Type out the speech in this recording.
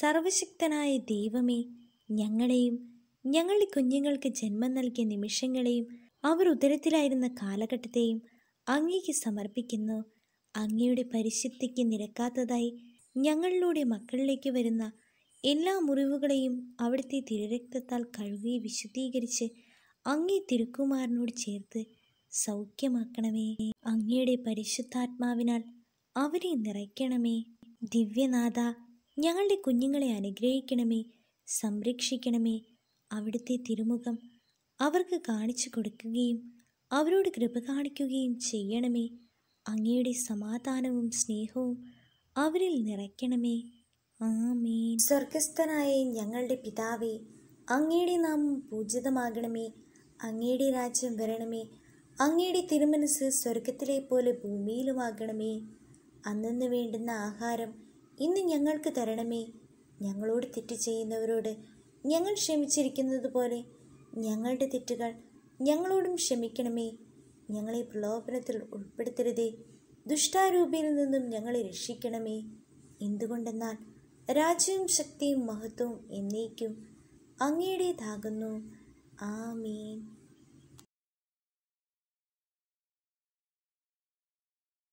സർവശക്തനായ ദൈവമേ ഞങ്ങളെയും ഞങ്ങളുടെ കുഞ്ഞുങ്ങൾക്ക് ജന്മം നൽകിയ നിമിഷങ്ങളെയും അവർ ഉദരത്തിലായിരുന്ന കാലഘട്ടത്തെയും അങ്ങേക്ക് സമർപ്പിക്കുന്നു അങ്ങയുടെ പരിശുദ്ധിക്ക് നിരക്കാത്തതായി ഞങ്ങളിലൂടെ മക്കളിലേക്ക് വരുന്ന എല്ലാ മുറിവുകളെയും അവിടുത്തെ തിരരക്തത്താൽ കഴുകി വിശുദ്ധീകരിച്ച് അങ്ങേ തിരുക്കുമാരനോട് ചേർത്ത് സൗഖ്യമാക്കണമേ അങ്ങയുടെ പരിശുദ്ധാത്മാവിനാൽ അവരെ നിറയ്ക്കണമേ ദിവ്യനാഥ ഞങ്ങളുടെ കുഞ്ഞുങ്ങളെ അനുഗ്രഹിക്കണമേ സംരക്ഷിക്കണമേ അവിടുത്തെ തിരുമുഖം അവർക്ക് കാണിച്ചു കൊടുക്കുകയും അവരോട് കൃപ കാണിക്കുകയും ചെയ്യണമേ അങ്ങയുടെ സമാധാനവും സ്നേഹവും അവരിൽ നിറയ്ക്കണമേ ആമേൻ സ്വർഗസ്ഥനായ ഞങ്ങളുടെ പിതാവേ അങ്ങയുടെ നാമം പൂജിതമാകണമേ അങ്ങയുടെ രാജ്യം വരണമേ അങ്ങയുടെ തിരുമനസ് സ്വർഗത്തിലെ പോലെ ഭൂമിയിലുമാകണമേ അന്നു വേണ്ടുന്ന ആഹാരം ഇന്ന് ഞങ്ങൾക്ക് തരണമേ ഞങ്ങളോട് തെറ്റ് ചെയ്യുന്നവരോട് ഞങ്ങൾ ക്ഷമിച്ചിരിക്കുന്നത് പോലെ ഞങ്ങളുടെ തെറ്റുകൾ ഞങ്ങളോടും ക്ഷമിക്കണമേ ഞങ്ങളെ പ്രലോഭനത്തിൽ ഉൾപ്പെടുത്തരുതേ ദുഷ്ടാരൂപിയിൽ നിന്നും ഞങ്ങളെ രക്ഷിക്കണമേ എന്തുകൊണ്ടെന്നാൽ രാജ്യവും ശക്തിയും മഹത്വവും എന്നേക്കും അങ്ങയുടേതാകുന്നു ആമീൻ